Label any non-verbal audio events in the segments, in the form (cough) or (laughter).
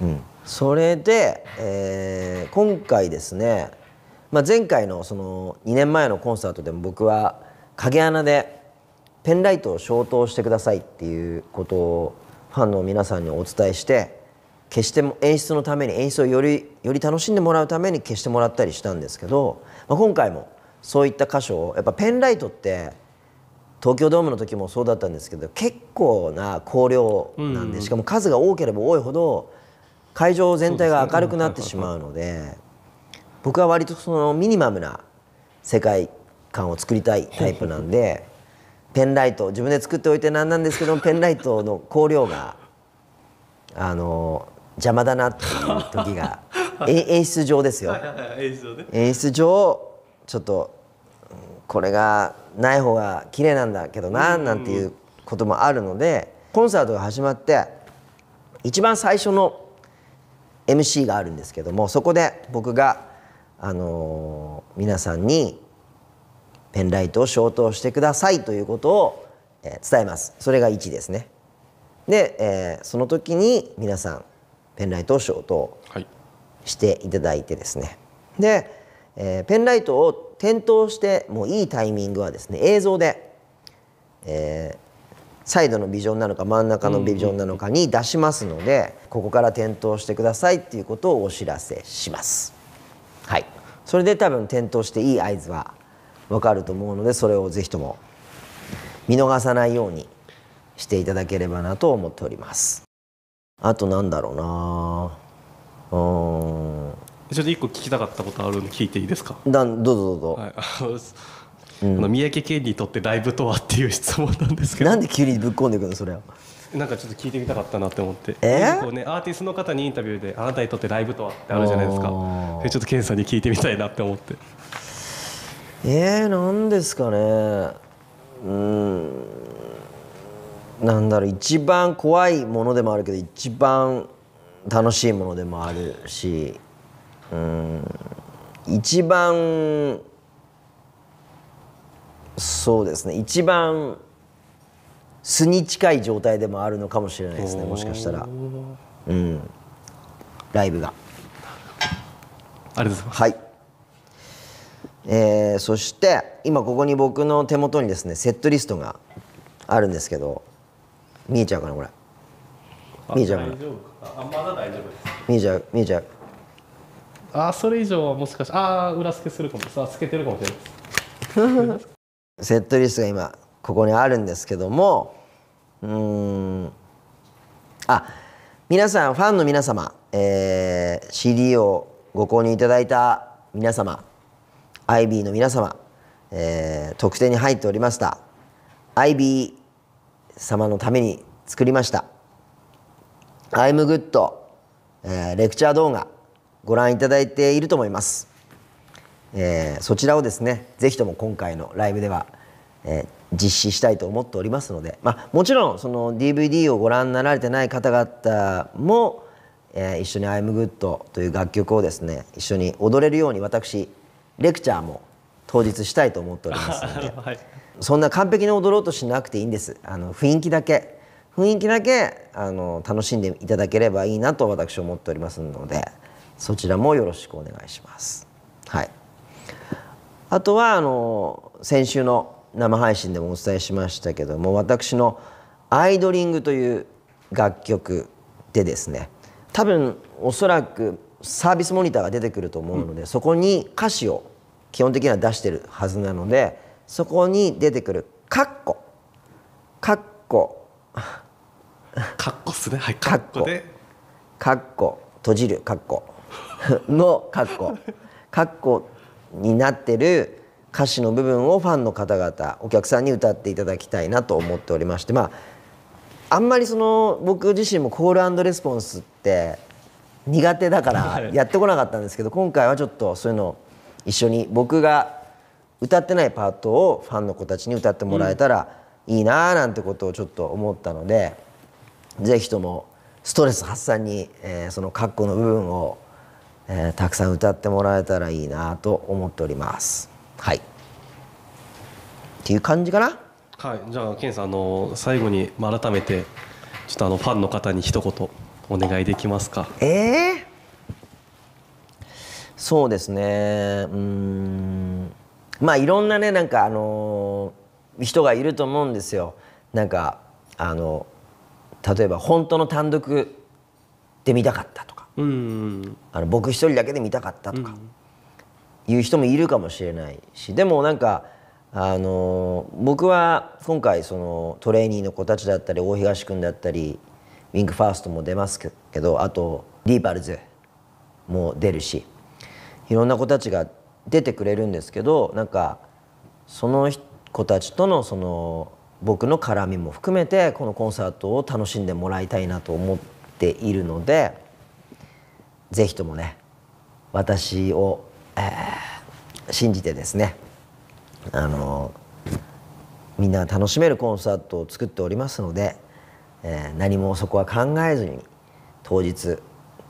うん、それで、えー、今回ですね、まあ、前回のその2年前のコンサートでも僕は影穴でペンライトを消灯してくださいっていうことをファンの皆さんにお伝えして決して演出のために演出をよりより楽しんでもらうために消してもらったりしたんですけど、まあ、今回もそういった箇所をやっぱペンライトって東京ドームの時もそうだったんですけど結構な光量なんで、しかも数が多ければ多いほど会場全体が明るくなってしまうので僕は割とそのミニマムな世界観を作りたいタイプなんでペンライト自分で作っておいて何なんですけどペンライトの光量があの邪魔だなっていう時が演出上ですよ演出上ちょっとこれがない方が綺麗なんだけどななんていうこともあるのでコンサートが始まって一番最初の MC があるんですけどもそこで僕が、あのー、皆さんにペンライトを消灯してくださいということを、えー、伝えますそれが1ですねで、えー、その時に皆さんペンライトを消灯していただいてですね、はい、で、えー、ペンライトを点灯してもいいタイミングはですね映像で、えー、サイドのビジョンなのか真ん中のビジョンなのかに出しますのでここから点灯してくださいっていうことをお知らせします。はい、それで多分点灯していい合図は分かると思うのでそれを是非とも見逃さないようにしていただければなと思っております。あとなんだろうなうんちょっと一個聞きたかったことあるんで聞いていいですかだどうぞどうぞ、はいあの三宅健にとってライブとはっていう質問なんですけどなんで急にぶっ込んでくのそれはなんかちょっと聞いてみたかったなって思って、えー、こうねアーティストの方にインタビューであなたにとってライブとはってあるじゃないですかちょっと健さんに聞いてみたいなって思ってえー、なんですかねうんなんだろう一番怖いものでもあるけど一番楽しいものでもあるしうん一番そうですね一番素に近い状態でもあるのかもしれないですねもしかしたら、うん、ライブがありがとうございます、はいえー、そして今ここに僕の手元にですねセットリストがあるんですけど見えちゃうかなこれ見えちゃうかなあまだ大丈夫です見えちゃう見えちゃうあそれ以上はもしかしてああ裏付けするかもさ透けてるかもしれないです (laughs) セットリストが今ここにあるんですけどもうんあ皆さんファンの皆様、えー、CD をご購入いただいた皆様 IB の皆様、えー、特典に入っておりました IB 様のために作りました I'm Good、えー、レクチャー動画ご覧いただいていると思いますえー、そちらをですね是非とも今回のライブでは、えー、実施したいと思っておりますので、まあ、もちろんその DVD をご覧になられてない方々も、えー、一緒に「I'mGood」という楽曲をですね一緒に踊れるように私レクチャーも当日したいと思っておりますので、(laughs) はい、そんな完璧に踊ろうとしなくていいんですあの雰囲気だけ雰囲気だけあの楽しんでいただければいいなと私は思っておりますのでそちらもよろしくお願いします。はいあとはあの先週の生配信でもお伝えしましたけども私の「アイドリング」という楽曲でですね多分おそらくサービスモニターが出てくると思うので、うん、そこに歌詞を基本的には出してるはずなのでそこに出てくる「カッコ」「カッコ」「カッコ」すねはい「カッコ」で「カッコ」閉じる「カッコ」の「カッコ」「カッコ」になってる歌詞の部分をファンの方々お客さんに歌っていただきたいなと思っておりましてまああんまりその僕自身もコールレスポンスって苦手だから (laughs) やってこなかったんですけど今回はちょっとそういうの一緒に僕が歌ってないパートをファンの子たちに歌ってもらえたらいいなーなんてことをちょっと思ったので是非ともストレス発散に、えー、その括弧の部分をえー、たくさん歌ってもらえたらいいなと思っておりますはいっていう感じかなはいじゃあンさんあの最後に改めてちょっとあのファンの方に一言お願いできますかええー、そうですねうんまあいろんなねなんかあのー、人がいると思うんですよなんかあの例えば本当の単独で見たかったとかあの僕一人だけで見たかったとか、いう人もいるかもしれないしでもなんかあの僕は今回そのトレーニーの子たちだったり大東君だったりウィンクファーストも出ますけどあとディーパルズも出るしいろんな子たちが出てくれるんですけどなんかその子たちとのその僕の絡みも含めてこのコンサートを楽しんでもらいたいなと思っているので。ぜひともね私を、えー、信じてですねあのみんな楽しめるコンサートを作っておりますので、えー、何もそこは考えずに当日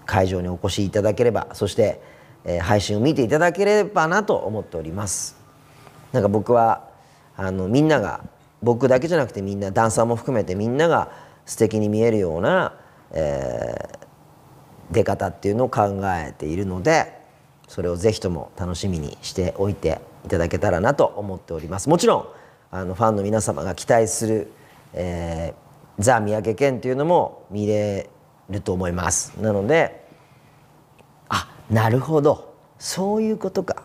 会場にお越しいただければそして、えー、配信を見ていただければなと思っておりますなんか僕はあのみんなが僕だけじゃなくてみんなダンサーも含めてみんなが素敵に見えるような、えー、出方っていうのを考えているのでそれをぜひとも楽しみにしておいていただけたらなと思っておりますもちろんあのファンの皆様が期待する、えー、ザ・三宅健っていうのも見れると思いますなのであなるほどそういうことか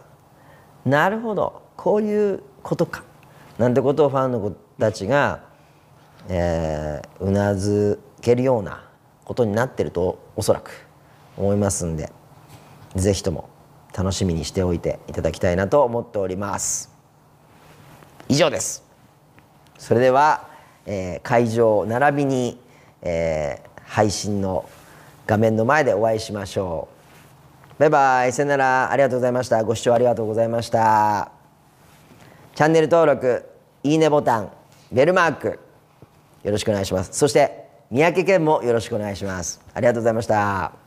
なるほどこういうことかなんてことをファンの子たちが、えー、うなずけるようなことになってるとおそらく思いますんで是非とも楽しみにしておいていただきたいなと思っております以上ですそれでは、えー、会場並びに、えー、配信の画面の前でお会いしましょうバイバイさよならありがとうございましたご視聴ありがとうございましたチャンネル登録いいねボタンベルマークよろしくお願いしますそして三宅健もよろしくお願いしますありがとうございました